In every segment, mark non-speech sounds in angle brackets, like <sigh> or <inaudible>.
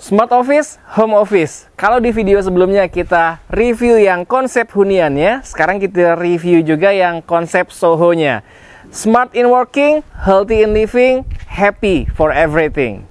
Smart Office, Home Office. Kalau di video sebelumnya kita review yang konsep huniannya, sekarang kita review juga yang konsep soho Smart in working, healthy in living, happy for everything.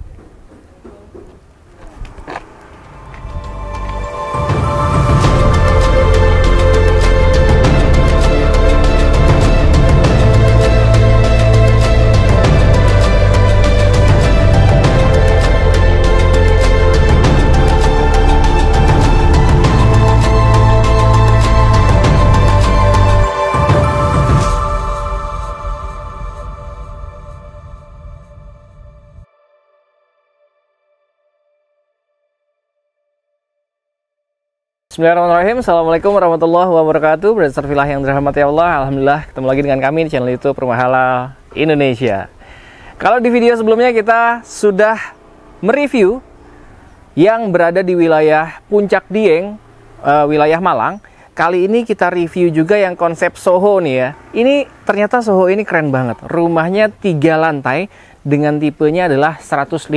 Bismillahirrahmanirrahim Assalamualaikum warahmatullahi wabarakatuh Berdasar filah yang dirahmati Allah Alhamdulillah ketemu lagi dengan kami di channel Youtube Rumah Halal Indonesia Kalau di video sebelumnya kita sudah mereview Yang berada di wilayah Puncak Dieng uh, Wilayah Malang Kali ini kita review juga yang konsep Soho nih ya Ini ternyata Soho ini keren banget Rumahnya tiga lantai Dengan tipenya adalah 150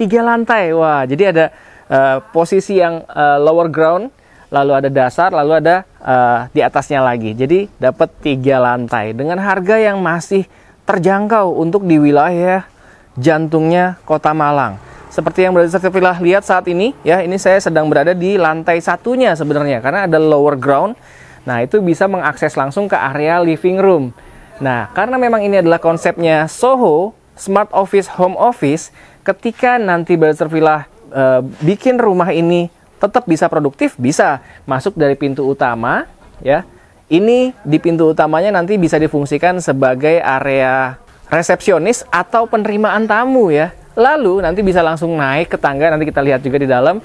Tiga lantai Wah jadi ada Eh, posisi yang uh, lower ground, lalu ada dasar, lalu ada uh, di atasnya lagi. Jadi dapat tiga lantai dengan harga yang masih terjangkau untuk di wilayah jantungnya Kota Malang. Seperti yang berada di lihat saat ini, ya ini saya sedang berada di lantai satunya sebenarnya karena ada lower ground. Nah itu bisa mengakses langsung ke area living room. Nah karena memang ini adalah konsepnya Soho Smart Office Home Office, ketika nanti Berzer Villa uh, bikin rumah ini tetap bisa produktif bisa masuk dari pintu utama ya ini di pintu utamanya nanti bisa difungsikan sebagai area resepsionis atau penerimaan tamu ya lalu nanti bisa langsung naik ke tangga nanti kita lihat juga di dalam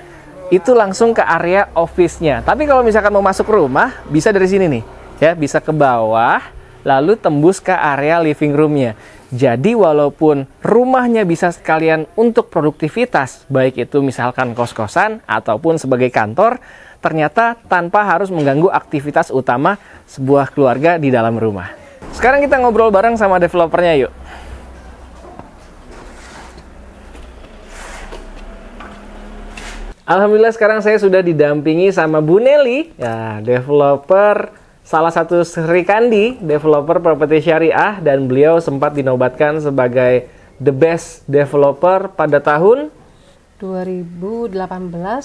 itu langsung ke area office-nya tapi kalau misalkan mau masuk rumah bisa dari sini nih ya bisa ke bawah lalu tembus ke area living room-nya jadi walaupun rumahnya bisa sekalian untuk produktivitas, baik itu misalkan kos-kosan ataupun sebagai kantor, ternyata tanpa harus mengganggu aktivitas utama sebuah keluarga di dalam rumah. Sekarang kita ngobrol bareng sama developernya yuk. Alhamdulillah sekarang saya sudah didampingi sama Bu Nelly, ya developer salah satu Sri Kandi, developer properti syariah dan beliau sempat dinobatkan sebagai the best developer pada tahun 2018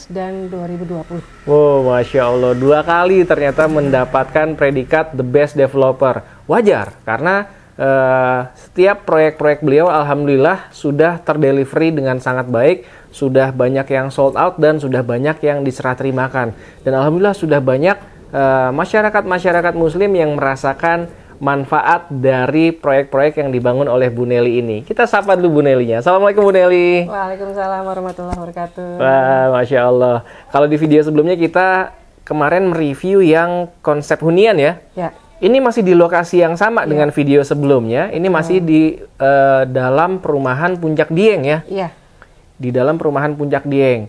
dan 2020. Wow, masya Allah, dua kali ternyata mendapatkan predikat the best developer. Wajar karena uh, setiap proyek-proyek beliau, alhamdulillah sudah terdelivery dengan sangat baik, sudah banyak yang sold out dan sudah banyak yang diserah terimakan. Dan alhamdulillah sudah banyak Eh, masyarakat-masyarakat uh, muslim yang merasakan manfaat dari proyek-proyek yang dibangun oleh Bu Neli ini. Kita sapa dulu Bu Nelinya. Assalamualaikum Bu Neli. Waalaikumsalam warahmatullahi wabarakatuh. Wah, Masya Allah. Kalau di video sebelumnya kita kemarin mereview yang konsep hunian ya. Ya. Ini masih di lokasi yang sama ya. dengan video sebelumnya. Ini ya. masih hmm. di uh, dalam perumahan Puncak Dieng ya. Iya. Di dalam perumahan Puncak Dieng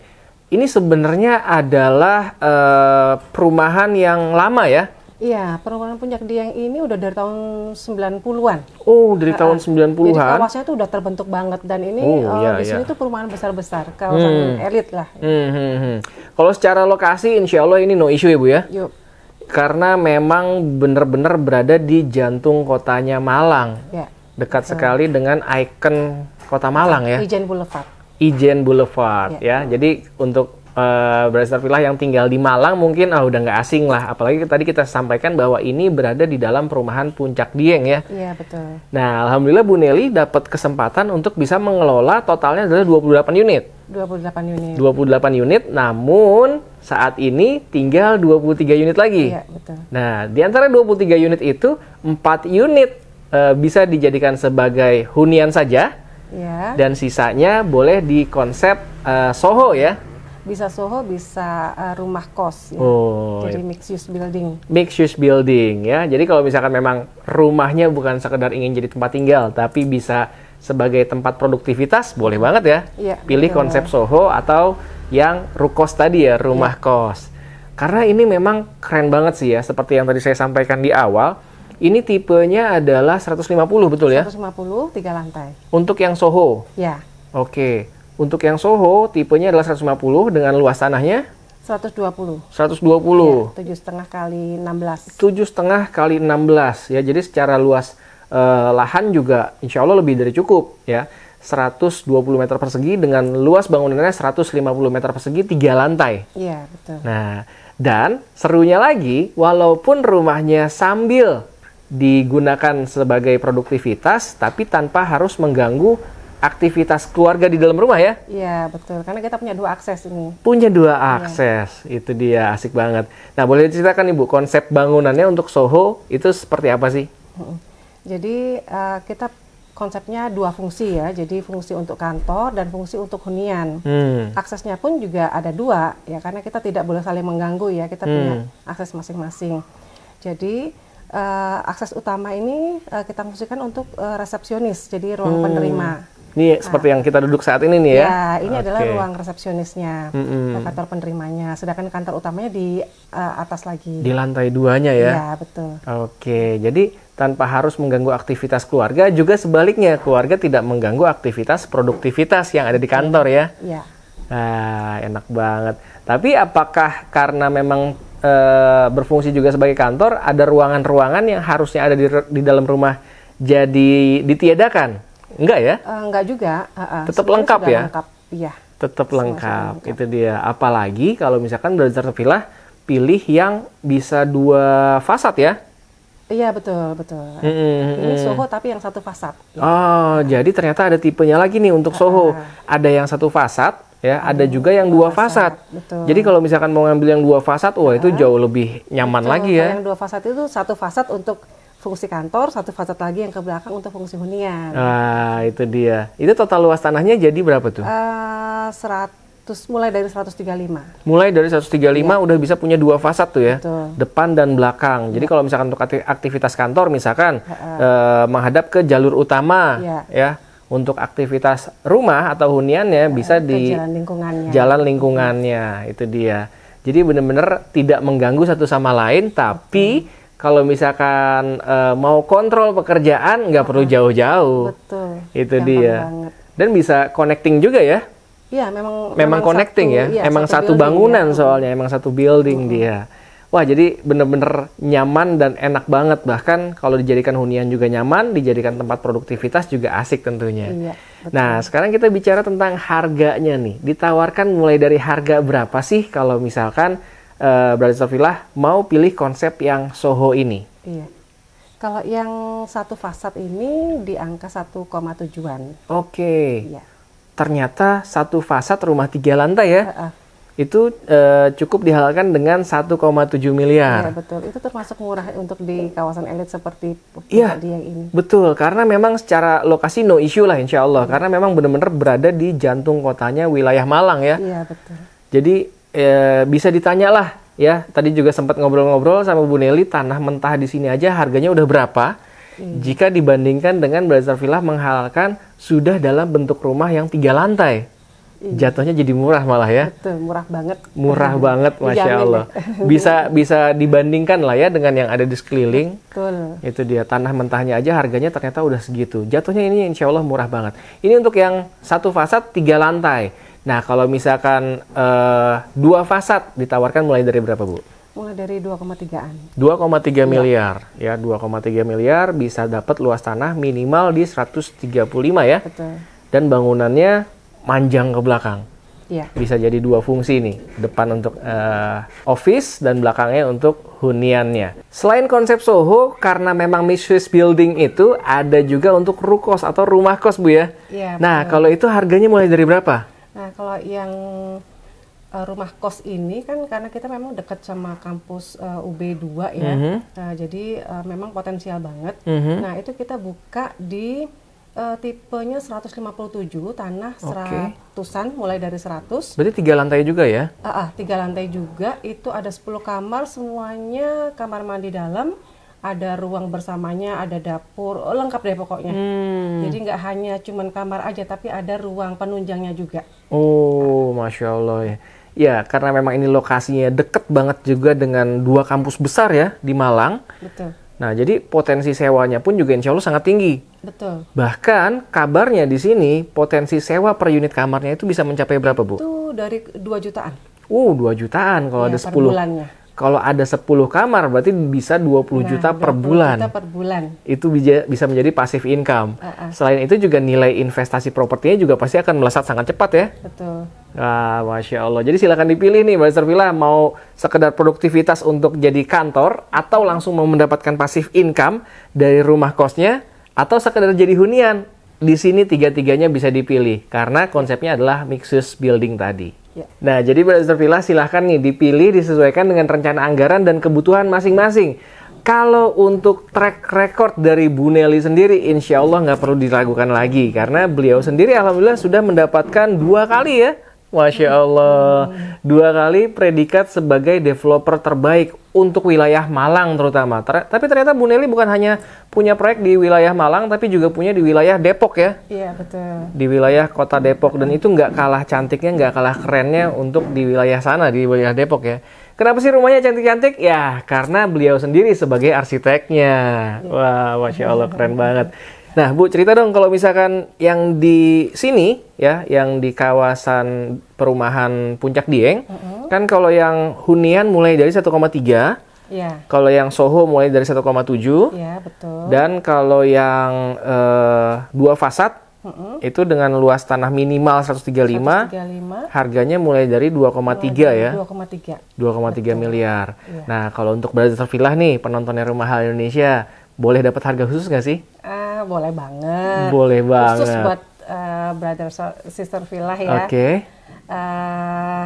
ini sebenarnya adalah uh, perumahan yang lama ya? Iya, perumahan puncak Dieng ini udah dari tahun 90-an. Oh, dari tahun 90-an. Jadi kawasannya tuh udah terbentuk banget dan ini oh, uh, iya, di sini iya. tuh perumahan besar-besar, kawasan hmm. elit lah. Hmm, hmm, hmm. Kalau secara lokasi insya Allah ini no issue ya Bu ya? Yuk. Karena memang benar-benar berada di jantung kotanya Malang. Ya. Dekat hmm. sekali dengan ikon kota Malang ya. Ijen Boulevard. Ijen Boulevard ya. ya. Jadi untuk uh, eh, Brother Villa yang tinggal di Malang mungkin ah udah nggak asing lah. Apalagi tadi kita sampaikan bahwa ini berada di dalam perumahan Puncak Dieng ya. Iya betul. Nah alhamdulillah Bu Nelly dapat kesempatan untuk bisa mengelola totalnya adalah 28 unit. 28 unit. 28 unit, namun saat ini tinggal 23 unit lagi. Iya, betul. Nah, di antara 23 unit itu, 4 unit uh, bisa dijadikan sebagai hunian saja, yeah. dan sisanya boleh di konsep uh, Soho ya bisa Soho bisa uh, rumah kos ya. oh, jadi iya. mixed use building mixed use building ya jadi kalau misalkan memang rumahnya bukan sekedar ingin jadi tempat tinggal tapi bisa sebagai tempat produktivitas boleh iya. banget ya, yeah, pilih betul. konsep Soho atau yang rukos tadi ya rumah yeah. kos karena ini memang keren banget sih ya seperti yang tadi saya sampaikan di awal ini tipenya adalah 150 betul ya? 150, tiga lantai. Untuk yang Soho? Ya. Oke. Untuk yang Soho, tipenya adalah 150 dengan luas tanahnya? 120. 120. Ya, tujuh setengah kali 16. Tujuh setengah kali 16 ya. Jadi secara luas eh, lahan juga insya Allah lebih dari cukup ya. 120 meter persegi dengan luas bangunannya 150 meter persegi tiga lantai. Iya betul. Nah dan serunya lagi walaupun rumahnya sambil digunakan sebagai produktivitas tapi tanpa harus mengganggu aktivitas keluarga di dalam rumah ya? Iya betul karena kita punya dua akses ini. Punya dua iya. akses ya. itu dia asik banget. Nah boleh ceritakan ibu konsep bangunannya untuk Soho itu seperti apa sih? Jadi uh, kita konsepnya dua fungsi ya. Jadi fungsi untuk kantor dan fungsi untuk hunian. Hmm. Aksesnya pun juga ada dua ya karena kita tidak boleh saling mengganggu ya. Kita hmm. punya akses masing-masing. Jadi uh, akses utama ini uh, kita fungsikan untuk uh, resepsionis, jadi ruang hmm. penerima. Ini nah, seperti yang kita duduk saat ini nih ya? Ya, ini okay. adalah ruang resepsionisnya, mm -hmm. kantor penerimanya. Sedangkan kantor utamanya di uh, atas lagi. Di lantai duanya ya? Ya, betul. Oke, okay. jadi tanpa harus mengganggu aktivitas keluarga, juga sebaliknya keluarga tidak mengganggu aktivitas produktivitas yang ada di kantor ya? Ya. Nah, enak banget. Tapi apakah karena memang e, berfungsi juga sebagai kantor, ada ruangan-ruangan yang harusnya ada di, di dalam rumah jadi ditiadakan. Enggak ya? E, enggak juga. Uh, Tetap lengkap ya? Lengkap, iya. Tetap lengkap. lengkap. Itu dia. Apalagi kalau misalkan belajar terpilah pilih yang bisa dua fasad ya? Iya betul betul. Hmm, ini Soho tapi yang satu fasad. Oh, ya. jadi ternyata ada tipenya lagi nih untuk Soho. Ada yang satu fasad, ya hmm. ada juga yang dua, fasad. Betul. Jadi kalau misalkan mau ngambil yang dua fasad, wah itu iya. jauh lebih nyaman Betul. lagi ya. yang dua fasad itu satu fasad untuk fungsi kantor, satu fasad lagi yang ke belakang untuk fungsi hunian. Ah, itu dia. Itu total luas tanahnya jadi berapa tuh? Uh, eh, 100 mulai dari 135. Mulai dari 135 ya. udah bisa punya dua fasad tuh ya. Betul. Depan dan belakang. Jadi iya. kalau misalkan untuk aktivitas kantor misalkan uh, uh. menghadap ke jalur utama ya. ya untuk aktivitas rumah atau huniannya ya, bisa di jalan lingkungannya. Jalan lingkungannya itu dia. Jadi benar-benar tidak mengganggu satu sama lain, tapi hmm. kalau misalkan e, mau kontrol pekerjaan nggak perlu jauh-jauh. Betul. Itu Gampang dia. Banget. Dan bisa connecting juga ya? Iya, memang. Memang, connecting satu, ya. Iya, emang satu, satu bangunan ya. soalnya, emang satu building hmm. dia. Wah, jadi bener-bener nyaman dan enak banget. Bahkan kalau dijadikan hunian juga nyaman, dijadikan tempat produktivitas juga asik tentunya. Iya, Nah, sekarang kita bicara tentang harganya nih. Ditawarkan mulai dari harga berapa sih kalau misalkan uh, eh, Brothers of Villa mau pilih konsep yang Soho ini? Iya. Kalau yang satu fasad ini di angka 1,7-an. Oke. Iya. Ternyata satu fasad rumah tiga lantai ya. Uh -uh itu uh, cukup dihalalkan dengan 1,7 miliar. Iya betul, itu termasuk murah untuk di kawasan elit seperti ya, yang ini. Betul, karena memang secara lokasi no issue lah insya Allah, Ya. karena memang benar-benar berada di jantung kotanya wilayah Malang ya. Iya betul. Jadi eh, bisa ditanyalah ya, tadi juga sempat ngobrol-ngobrol sama Bu Nelly, tanah mentah di sini aja harganya udah berapa? Iya. Jika dibandingkan dengan Brother Villa menghalalkan sudah dalam bentuk rumah yang tiga lantai. Iya. Jatuhnya jadi murah malah ya. Betul, murah banget. Murah <laughs> banget, masya Allah. <laughs> Bisa bisa dibandingkan lah ya dengan yang ada di sekeliling. Betul. Itu dia tanah mentahnya aja harganya ternyata udah segitu. Jatuhnya ini insya Allah murah banget. Ini untuk yang satu fasad tiga lantai. Nah kalau misalkan uh, dua fasad ditawarkan mulai dari berapa bu? Mulai dari 2,3-an. 2,3 iya. miliar. Ya, 2,3 miliar bisa dapat luas tanah minimal di 135 ya. Betul. Dan bangunannya panjang ke belakang. Yeah. Bisa jadi dua fungsi nih, depan untuk uh, office dan belakangnya untuk huniannya. Selain konsep Soho, karena memang Miss building itu ada juga untuk rukos atau rumah kos bu ya. Yeah, nah betul. kalau itu harganya mulai dari berapa? Nah kalau yang uh, rumah kos ini kan karena kita memang dekat sama kampus uh, eh, UB 2 ya, mm -hmm. nah, jadi uh, memang potensial banget. Mm -hmm. Nah itu kita buka di Uh, tipenya 157 tanah okay. mulai dari 100. Berarti tiga lantai juga ya? Ah, uh, uh, tiga lantai juga itu ada 10 kamar semuanya kamar mandi dalam, ada ruang bersamanya, ada dapur, oh, lengkap deh pokoknya. Hmm. Jadi nggak hanya cuman kamar aja tapi ada ruang penunjangnya juga. Oh, masya Allah ya. Ya, karena memang ini lokasinya deket banget juga dengan dua kampus besar ya di Malang. Betul. Nah, jadi potensi sewanya pun juga insya Allah sangat tinggi. Betul. Bahkan kabarnya di sini potensi sewa per unit kamarnya itu bisa mencapai berapa, Bu? Itu dari 2 jutaan. Uh, 2 jutaan kalau ya, ada 10. Bulannya kalau ada 10 kamar berarti bisa 20 nah, juta per bulan. Juta per bulan. Itu bija, bisa menjadi passive income. Uh -uh. Selain itu juga nilai investasi propertinya juga pasti akan melesat sangat cepat ya. Betul. Ah, Masya Allah. Jadi silakan dipilih nih Mbak Villa. mau sekedar produktivitas untuk jadi kantor atau langsung mau mendapatkan passive income dari rumah kosnya atau sekedar jadi hunian di sini tiga-tiganya bisa dipilih karena konsepnya adalah mixus building tadi. Ya. Nah, jadi Barista Villa silahkan nih dipilih disesuaikan dengan rencana anggaran dan kebutuhan masing-masing. Kalau untuk track record dari Bu Nelly sendiri, insya Allah nggak perlu diragukan lagi karena beliau sendiri alhamdulillah sudah mendapatkan dua kali ya Masya Allah, hmm. dua kali predikat sebagai developer terbaik untuk wilayah Malang terutama. Ter tapi ternyata Bu Nelly bukan hanya punya proyek di wilayah Malang, tapi juga punya di wilayah Depok ya? Iya betul. Di wilayah kota Depok dan itu nggak kalah cantiknya, nggak kalah kerennya untuk di wilayah sana di wilayah Depok ya. Kenapa sih rumahnya cantik-cantik? Ya karena beliau sendiri sebagai arsiteknya. Iya. Wah, masya Allah keren banget. Nah, Bu, cerita dong kalau misalkan yang di sini ya, yang di kawasan perumahan Puncak Dieng, mm -hmm. kan kalau yang hunian mulai dari 1,3 Yeah. Kalau yang Soho mulai dari 1,7. Yeah, iya, betul. Dan kalau yang uh, dua fasad Mm-hmm. Itu dengan luas tanah minimal 135, 135. harganya mulai dari 2,3 ya. 2,3. 2,3 miliar. Yeah. Nah, kalau untuk Brother Villa nih, penontonnya Rumah Hal Indonesia, boleh dapat harga khusus nggak sih? Ah, boleh banget. Boleh banget. Khusus buat uh, brother sister villa ya. Oke. Okay. Uh, eh,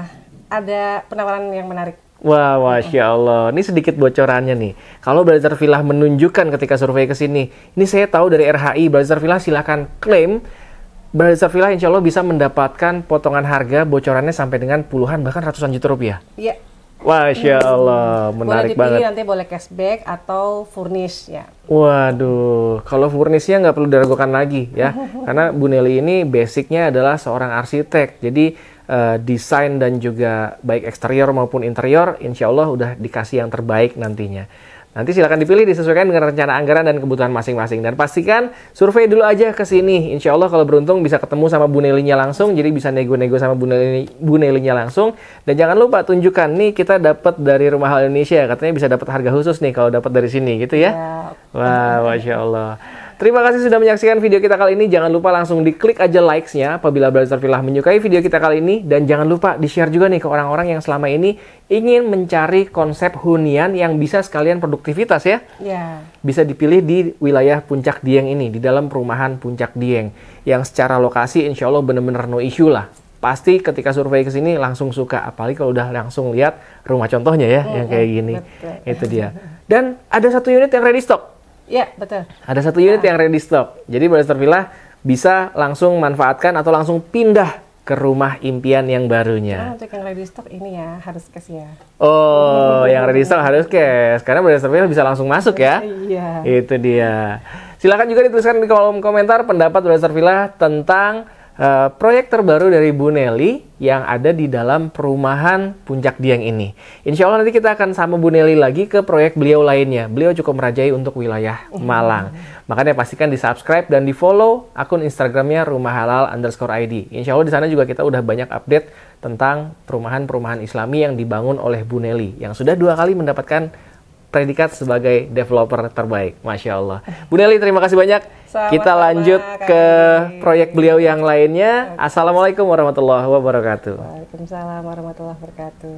ada penawaran yang menarik. Wah, wow, masya Allah. Ini sedikit bocorannya nih. Kalau Brother Villa menunjukkan ketika survei ke sini, ini saya tahu dari RHI, Brother Villa silahkan klaim. Brother Villa insya Allah bisa mendapatkan potongan harga bocorannya sampai dengan puluhan bahkan ratusan juta rupiah. Iya, Masya hmm. Allah, hmm. menarik boleh banget. nanti boleh cashback atau furnish ya. Waduh, kalau furnishnya nggak perlu diragukan lagi ya, <laughs> karena Bu Nelly ini basicnya adalah seorang arsitek, jadi uh, desain dan juga baik eksterior maupun interior, insya Allah udah dikasih yang terbaik nantinya. Nanti silakan dipilih disesuaikan dengan rencana anggaran dan kebutuhan masing-masing. Dan pastikan survei dulu aja ke sini. Insya Allah kalau beruntung bisa ketemu sama Bu Nelinya langsung, jadi bisa nego-nego sama Bu, Neli, Bu Nelinya langsung. Dan jangan lupa tunjukkan nih kita dapat dari Rumah Hal Indonesia, katanya bisa dapat harga khusus nih kalau dapat dari sini gitu ya. ya. Wah, masya Allah. Terima kasih sudah menyaksikan video kita kali ini. Jangan lupa langsung diklik aja likes-nya apabila Brother Villa menyukai video kita kali ini. Dan jangan lupa di-share juga nih ke orang-orang yang selama ini ingin mencari konsep hunian yang bisa sekalian produktivitas ya. Yeah. Bisa dipilih di wilayah Puncak Dieng ini, di dalam perumahan Puncak Dieng. Yang secara lokasi insya Allah benar-benar no issue lah pasti ketika survei ke sini langsung suka apalagi kalau udah langsung lihat rumah contohnya ya mm -hmm. yang kayak gini betul. itu dia dan ada satu unit yang ready stock Iya, betul. Ada satu unit ya. yang ready stock. Jadi Balai Terpilah bisa langsung manfaatkan atau langsung pindah ke rumah impian yang barunya. Oh, untuk yang ready stock ini ya harus cash ya. Oh, oh yang ready stock harus cash karena Balai Terpilah bisa langsung masuk ya. Iya. Itu dia. Silahkan juga dituliskan di kolom komentar pendapat Balai Terpilah tentang Eh, proyek terbaru dari Bu Nelly yang ada di dalam perumahan Puncak Dieng ini. Insya Allah nanti kita akan sama Bu Nelly lagi ke proyek beliau lainnya. Beliau cukup merajai untuk wilayah Malang. Makanya pastikan di subscribe dan di follow akun Instagramnya rumah halal underscore ID. Insya Allah di sana juga kita udah banyak update tentang perumahan-perumahan islami yang dibangun oleh Bu Nelly yang sudah dua kali mendapatkan predikat sebagai developer terbaik. Masya Allah. Bu Nelly, terima kasih banyak. Sama Kita lanjut kami. ke proyek beliau yang lainnya. Assalamualaikum warahmatullahi wabarakatuh. Waalaikumsalam warahmatullahi wabarakatuh.